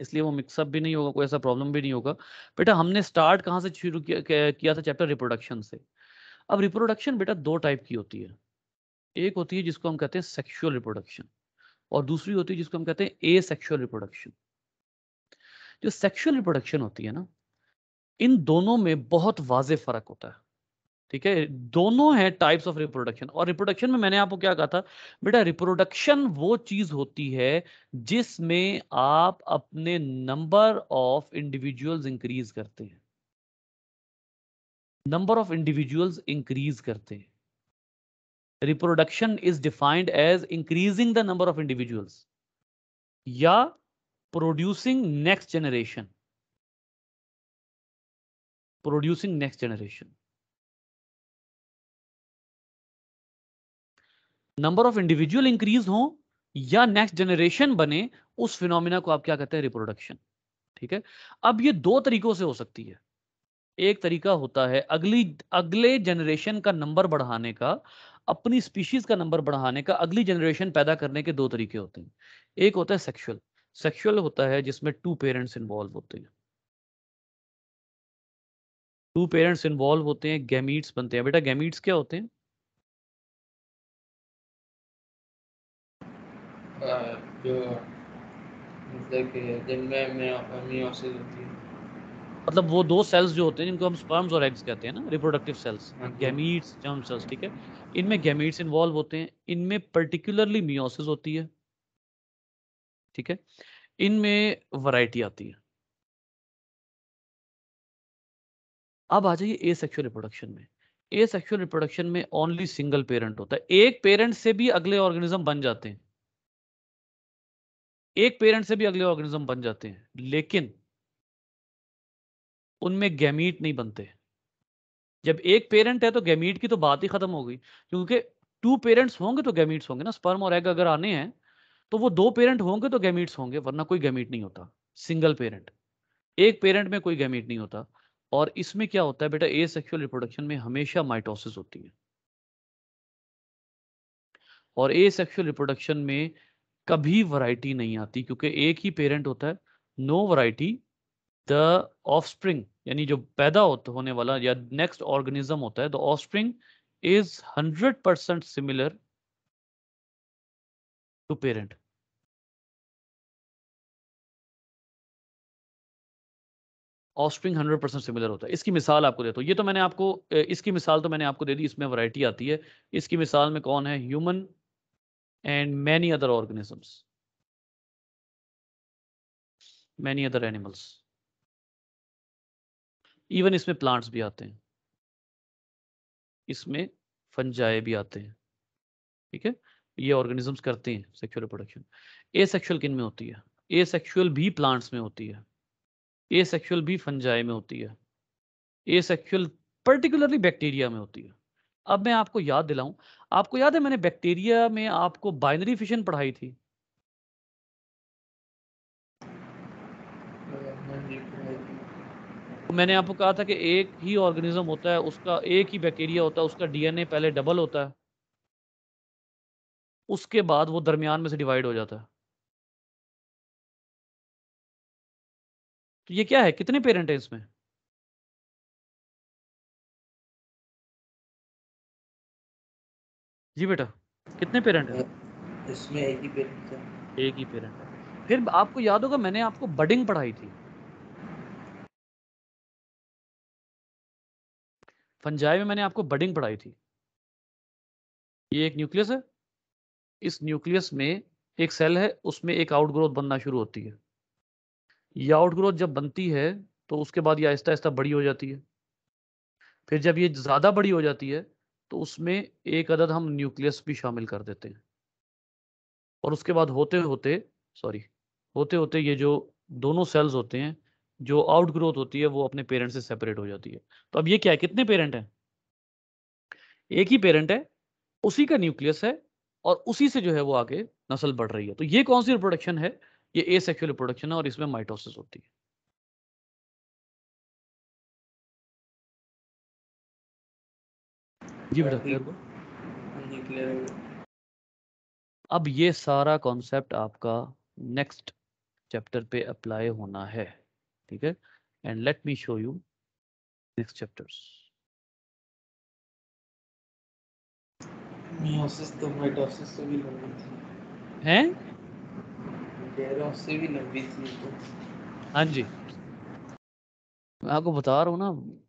इसलिए वो मिक्सअप भी नहीं होगा कोई ऐसा प्रॉब्लम भी नहीं होगा बेटा हमने स्टार्ट कहाँ से शुरू किया, किया था चैप्टर रिप्रोडक्शन से अब रिप्रोडक्शन बेटा दो टाइप की होती है एक होती है जिसको हम कहते हैं सेक्शुअल रिप्रोडक्शन और दूसरी होती है जिसको हम कहते हैं ए सेक्शुअल रिप्रोडक्शन जो सेक्शुअल रिप्रोडक्शन होती है ना इन दोनों में बहुत वाज फर्क होता है ठीक है दोनों है टाइप्स ऑफ रिप्रोडक्शन और रिप्रोडक्शन में मैंने आपको क्या कहा था बेटा रिप्रोडक्शन वो चीज होती है जिसमें आप अपने नंबर ऑफ इंडिविजुअल्स इंक्रीज करते हैं नंबर ऑफ इंडिविजुअल्स इंक्रीज करते हैं reproduction is defined as increasing the number of individuals या producing next generation producing next generation number of individual increase हो या नेक्स्ट जनरेशन बने उस फिनोमिना को आप क्या कहते हैं रिप्रोडक्शन ठीक है अब ये दो तरीकों से हो सकती है एक तरीका होता है अगली अगले जनरेशन का नंबर बढ़ाने का अपनी स्पीशीज का नंबर बढ़ाने का अगली जनरेशन पैदा करने के दो तरीके होते हैं एक होता है सेक्सुअल सेक्सुअल होता है जिसमें टू पेरेंट्स इन्वॉल्व होते हैं टू पेरेंट्स इन्वॉल्व होते हैं गैमीट्स बनते हैं बेटा गैमीट्स क्या होते हैं जो मतलब कि जिनमें मेयोसिस होती है मतलब वो दो सेल्स जो होते हैं जिनको हम स्पर्म्स और एग्स कहते हैं ना reproductive cells gametes germ cells ठीक है इनमें गैमीट्स इन्वॉल्व होते हैं इनमें पर्टिकुलरली मियोसिस होती है ठीक है इनमें वैरायटी आती है अब आ जाइए ए सेक्शुअल रिप्रोडक्शन में ए सेक्शुअल रिप्रोडक्शन में ओनली सिंगल पेरेंट होता है एक पेरेंट से भी अगले ऑर्गेनिज्म बन जाते हैं एक पेरेंट से भी अगले ऑर्गेनिज्म बन जाते हैं लेकिन उनमें गैमीट नहीं बनते जब एक पेरेंट है तो गैमीट की तो बात ही खत्म हो गई क्योंकि टू पेरेंट्स होंगे तो गैमीट्स होंगे ना स्पर्म और एग अगर आने हैं तो वो दो पेरेंट होंगे तो गैमीट्स होंगे वरना कोई गैमीट नहीं होता सिंगल पेरेंट एक पेरेंट में कोई गैमीट नहीं होता और इसमें क्या होता है बेटा ए सेक्शुअल रिप्रोडक्शन में हमेशा माइटोसिस होती है और ए सेक्शुअल रिप्रोडक्शन में कभी वैरायटी नहीं आती क्योंकि एक ही पेरेंट होता है नो वैरायटी द ऑफस्प्रिंग यानी जो पैदा होता होने वाला या नेक्स्ट ऑर्गेनिज्म होता है the offspring is hundred percent similar to parent offspring hundred percent similar होता है इसकी मिसाल आपको देता तो हूँ ये तो मैंने आपको इसकी मिसाल तो मैंने आपको दे दी इसमें वैरायटी आती है इसकी मिसाल में कौन है human and many other organisms, many other animals. Even इसमें प्लांट्स भी आते हैं इसमें फंजाए भी आते हैं ठीक है ये ऑर्गेनिजम्स करते हैं सेक्सुअल रिप्रोडक्शन ए सेक्शुअल किन में होती है ए सेक्शुअल भी प्लांट्स में होती है ए सेक्शुअल भी फंजाए में होती है ए सेक्शुअल पर्टिकुलरली बैक्टीरिया में होती है अब मैं आपको याद दिलाऊं आपको याद है मैंने बैक्टीरिया में आपको बाइनरी फिशन पढ़ाई थी मैंने आपको कहा था कि एक ही ऑर्गेनिज्म होता है उसका एक ही बैक्टीरिया होता है उसका डीएनए पहले डबल होता है उसके बाद वो दरमियान में से डिवाइड हो जाता है तो ये क्या है कितने पेरेंट हैं इसमें जी बेटा कितने पेरेंट हैं इसमें एक ही पेरेंट है एक ही पेरेंट है फिर आपको याद होगा मैंने आपको बडिंग पढ़ाई थी फंजाई में मैंने आपको बडिंग पढ़ाई थी ये एक न्यूक्लियस है इस न्यूक्लियस में एक सेल है उसमें एक आउट ग्रोथ बनना शुरू होती है ये आउट ग्रोथ जब बनती है तो उसके बाद ये आहिस्ता आहिस्ता बड़ी हो जाती है फिर जब ये ज़्यादा बड़ी हो जाती है तो उसमें एक अदद हम न्यूक्लियस भी शामिल कर देते हैं और उसके बाद होते होते सॉरी होते होते ये जो दोनों सेल्स होते हैं जो आउट ग्रोथ होती है वो अपने पेरेंट से सेपरेट हो जाती है तो अब ये क्या है कितने पेरेंट हैं एक ही पेरेंट है उसी का न्यूक्लियस है और उसी से जो है वो आगे नस्ल बढ़ रही है तो ये कौन सी रिप्रोडक्शन है ये ए सेक्शुअल रिप्रोडक्शन है और इसमें माइटोसिस होती है जी बेटा क्लियर हुआ अब ये सारा कॉन्सेप्ट आपका नेक्स्ट चैप्टर पे अप्लाई होना है ठीक है and let me show you next chapters meiosis तो माइटोसिस से भी लंबी थी हैं डेरोस से भी लंबी थी तो हाँ जी मैं आपको बता रहा हूँ ना